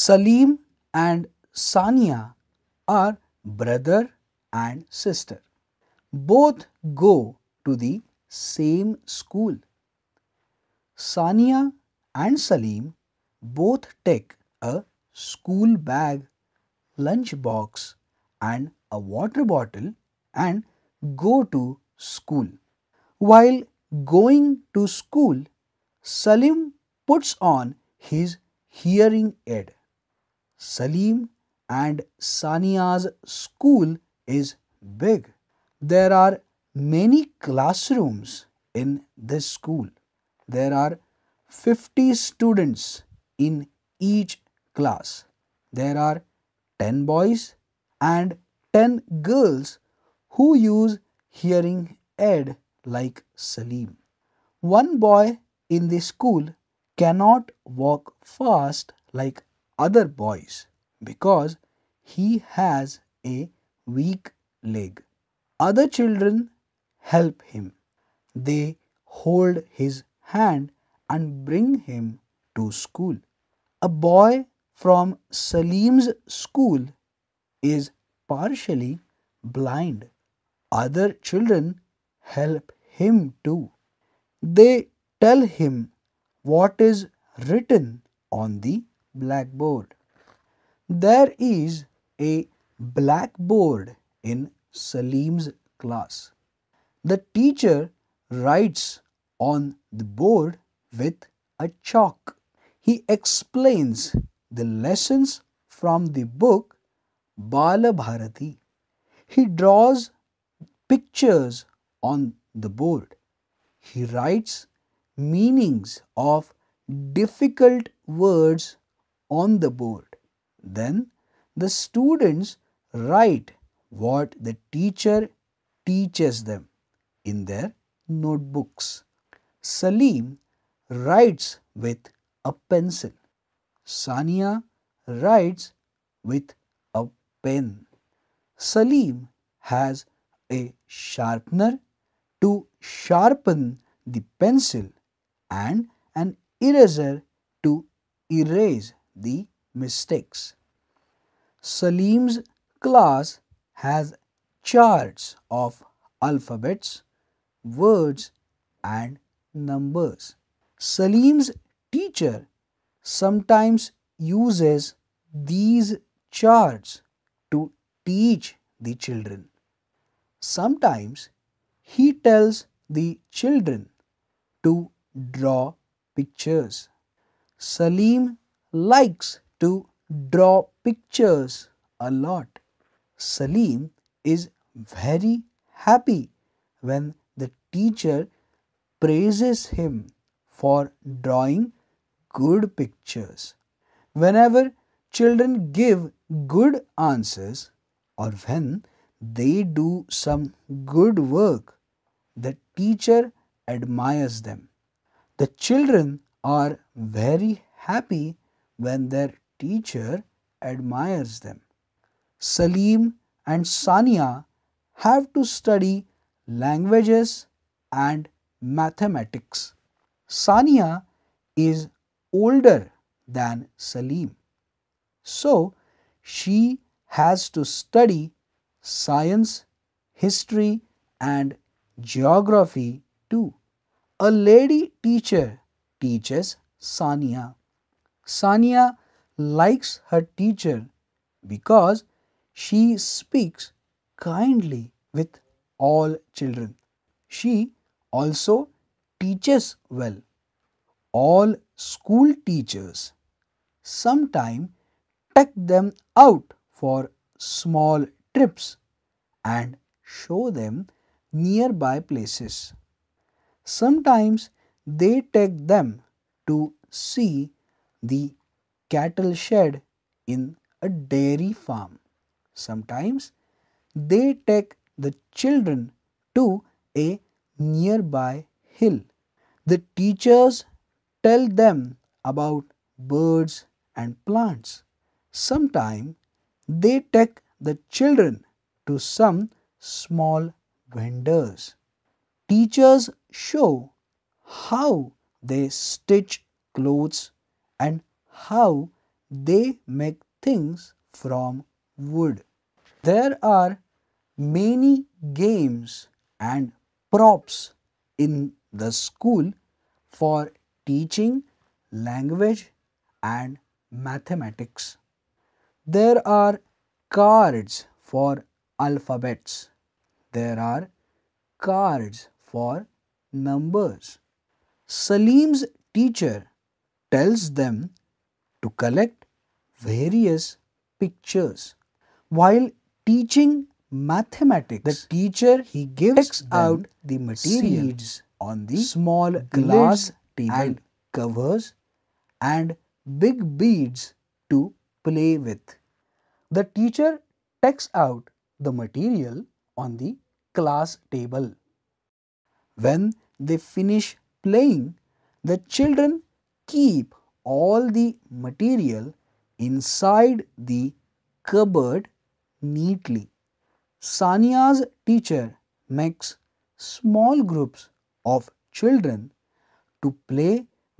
Salim and Sania are brother and sister. Both go to the same school. Sania and Salim both take a school bag, lunch box and a water bottle and go to school. While going to school, Salim puts on his hearing aid. Salim and Sania's school is big. There are many classrooms in this school. There are 50 students in each class. There are 10 boys and 10 girls who use hearing aid like Salim. One boy in the school cannot walk fast like other boys because he has a weak leg. Other children help him. They hold his hand and bring him to school. A boy from Salim's school is partially blind. Other children help him too. They tell him what is written on the blackboard. There is a blackboard in Salim's class. The teacher writes on the board with a chalk. He explains the lessons from the book Balabharati. He draws pictures on the board. He writes meanings of difficult words on the board. Then the students write what the teacher teaches them in their notebooks. Salim writes with a pencil. Sania writes with a pen. Salim has a sharpener to sharpen the pencil and an eraser to erase the mistakes. Salim's class has charts of alphabets, words and numbers. Salim's teacher sometimes uses these charts to teach the children. Sometimes he tells the children to draw pictures. Salim likes to draw pictures a lot. Salim is very happy when the teacher praises him for drawing good pictures. Whenever children give good answers or when they do some good work, the teacher admires them. The children are very happy when their teacher admires them. Salim and Sania have to study languages and mathematics. Sania is older than Salim. So, she has to study science, history and geography too. A lady teacher teaches Sania Sania likes her teacher because she speaks kindly with all children. She also teaches well. All school teachers sometimes take them out for small trips and show them nearby places. Sometimes they take them to see the cattle shed in a dairy farm. Sometimes they take the children to a nearby hill. The teachers tell them about birds and plants. Sometimes they take the children to some small vendors. Teachers show how they stitch clothes and how they make things from wood. There are many games and props in the school for teaching language and mathematics. There are cards for alphabets. There are cards for numbers. Salim's teacher tells them to collect various pictures. While teaching mathematics, the teacher he gives out the material on the small glass table and covers and big beads to play with. The teacher takes out the material on the class table. When they finish playing, the children keep all the material inside the cupboard neatly. Sanya's teacher makes small groups of children to play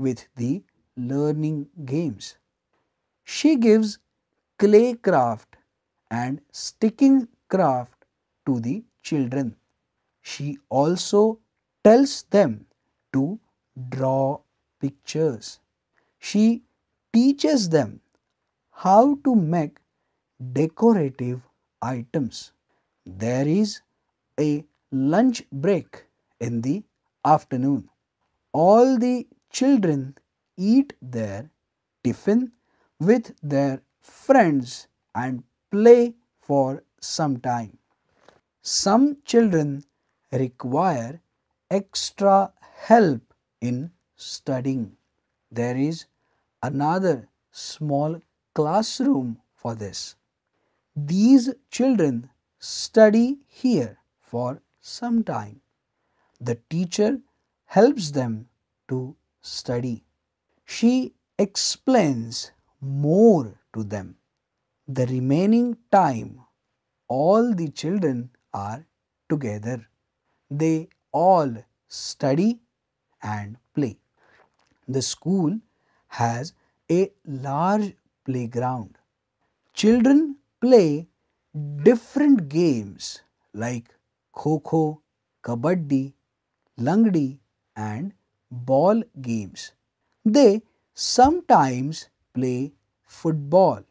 with the learning games. She gives clay craft and sticking craft to the children. She also tells them to draw pictures. She teaches them how to make decorative items. There is a lunch break in the afternoon. All the children eat their tiffin with their friends and play for some time. Some children require extra help in studying. There is another small classroom for this. These children study here for some time. The teacher helps them to study. She explains more to them. The remaining time, all the children are together. They all study and play. The school has a large playground. Children play different games like kho-kho, kabaddi, langdi and ball games. They sometimes play football.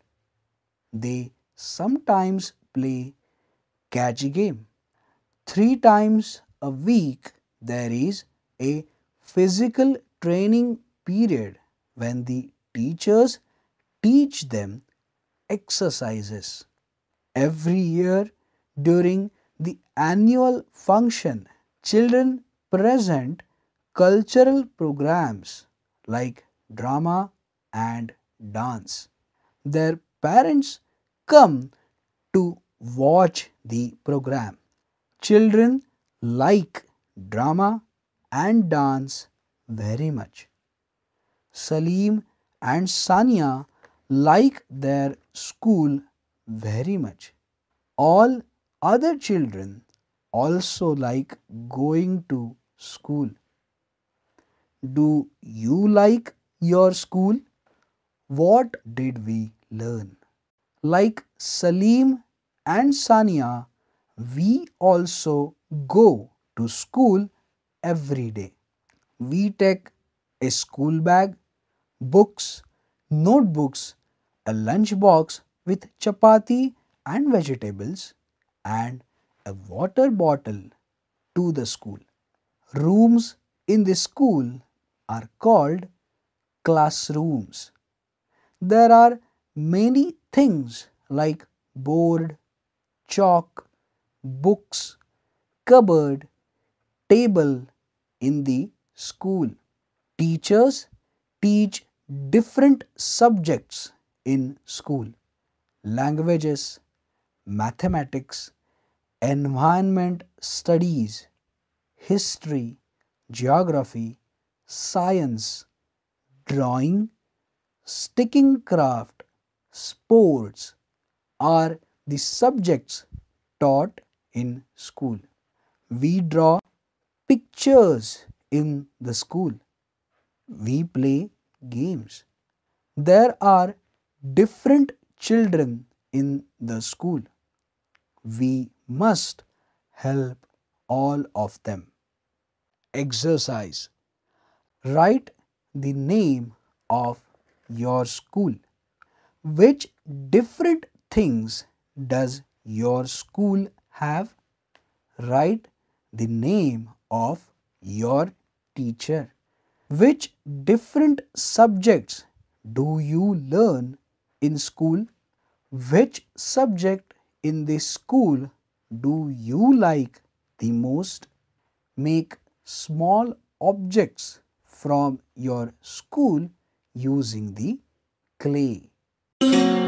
They sometimes play catch game. Three times a week there is a physical training period when the teachers teach them exercises. Every year during the annual function, children present cultural programs like drama and dance. Their parents come to watch the program. Children like drama and dance very much. Salim and Sania like their school very much. All other children also like going to school. Do you like your school? What did we learn? Like Salim and Sania, we also go to school every day. We take a school bag, books, notebooks, a lunch box with chapati and vegetables and a water bottle to the school. Rooms in the school are called classrooms. There are many things like board, chalk, books, cupboard, table in the school. Teachers teach different subjects in school languages, mathematics, environment studies, history, geography, science, drawing, sticking craft, sports are the subjects taught in school. We draw pictures in the school we play games. There are different children in the school. We must help all of them. Exercise. Write the name of your school. Which different things does your school have? Write the name of your teacher. Which different subjects do you learn in school? Which subject in the school do you like the most? Make small objects from your school using the clay.